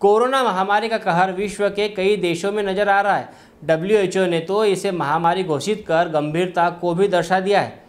corona महामारी का कहर विश्व के कई देशों में नजर आ रहा है डब्ल्यू ने तो इसे महामारी घोषित कर गंभीरता को भी दर्शा दिया है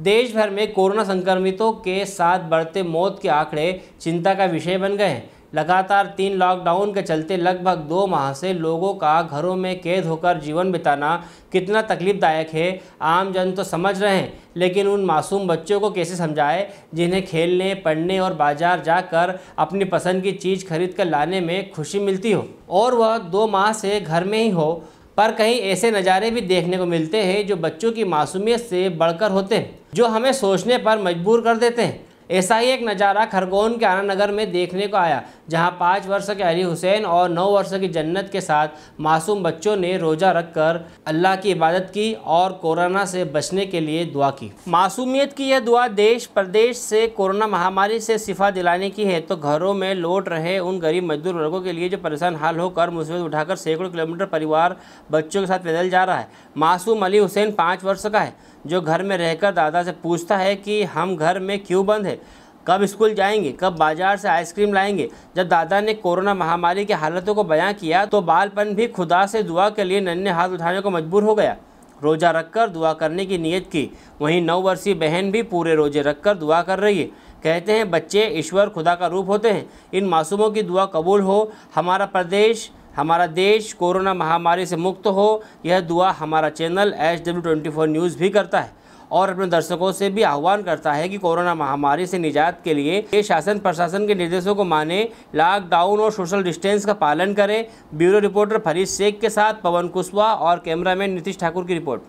देश भर में कोरोना संक्रमितों के साथ बढ़ते मौत के आंकड़े चिंता का विषय बन गए हैं लगातार तीन लॉकडाउन के चलते लगभग दो माह से लोगों का घरों में कैद होकर जीवन बिताना कितना तकलीफ़दायक है आम जन तो समझ रहे हैं लेकिन उन मासूम बच्चों को कैसे समझाए जिन्हें खेलने पढ़ने और बाजार जाकर अपनी पसंद की चीज़ खरीद कर लाने में खुशी मिलती हो और वह दो माह से घर में ही हो पर कहीं ऐसे नज़ारे भी देखने को मिलते हैं जो बच्चों की मासूमियत से बढ़कर होते हैं जो हमें सोचने पर मजबूर कर देते हैं ऐसा ही एक नज़ारा खरगोन के आना नगर में देखने को आया जहां पाँच वर्ष के अली हुसैन और नौ वर्ष की जन्नत के साथ मासूम बच्चों ने रोज़ा रखकर अल्लाह की इबादत की और कोरोना से बचने के लिए दुआ की मासूमियत की यह दुआ देश प्रदेश से कोरोना महामारी से शिफा दिलाने की है तो घरों में लौट रहे उन गरीब मजदूर वर्गों के लिए जो परेशान हाल होकर मुसीबत उठाकर सैकड़ों किलोमीटर परिवार बच्चों के साथ पैदल जा रहा है मासूम अली हुसैन पाँच वर्ष का है जो घर में रहकर दादा से पूछता है कि हम घर में क्यों बंद है कब स्कूल जाएंगे कब बाजार से आइसक्रीम लाएंगे जब दादा ने कोरोना महामारी की हालतों को बयां किया तो बालपन भी खुदा से दुआ के लिए नन्हे हाथ उठाने को मजबूर हो गया रोज़ा रखकर दुआ करने की नीयत की वहीं नौ वर्षीय बहन भी पूरे रोजे रखकर दुआ कर रही है कहते हैं बच्चे ईश्वर खुदा का रूप होते हैं इन मासूमों की दुआ कबूल हो हमारा प्रदेश हमारा देश कोरोना महामारी से मुक्त हो यह दुआ हमारा channel H W twenty four news भी करता है और अपने दर्शकों से भी आह्वान करता है कि कोरोना महामारी से निजात के लिए ये शासन प्रशासन के निर्देशों को माने लॉकडाउन और सोशल डिस्टेंस का पालन करें ब्यूरो रिपोर्टर फरीद शेख के साथ पवन कुशवाहा और कैमरामैन नीतीश ठाकुर की रिपोर्ट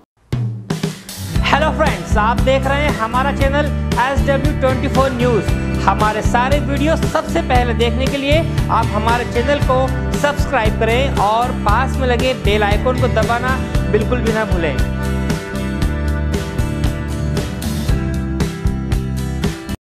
हेलो फ्रेंड्स आप देख रहे हैं हमारा channel S W twenty four news हमारे सारे वीडियो सबसे पहले देखने के लिए आप हमारे चैनल को सब्सक्राइब करें और पास में लगे बेल आइकन को दबाना बिल्कुल भी ना भूलें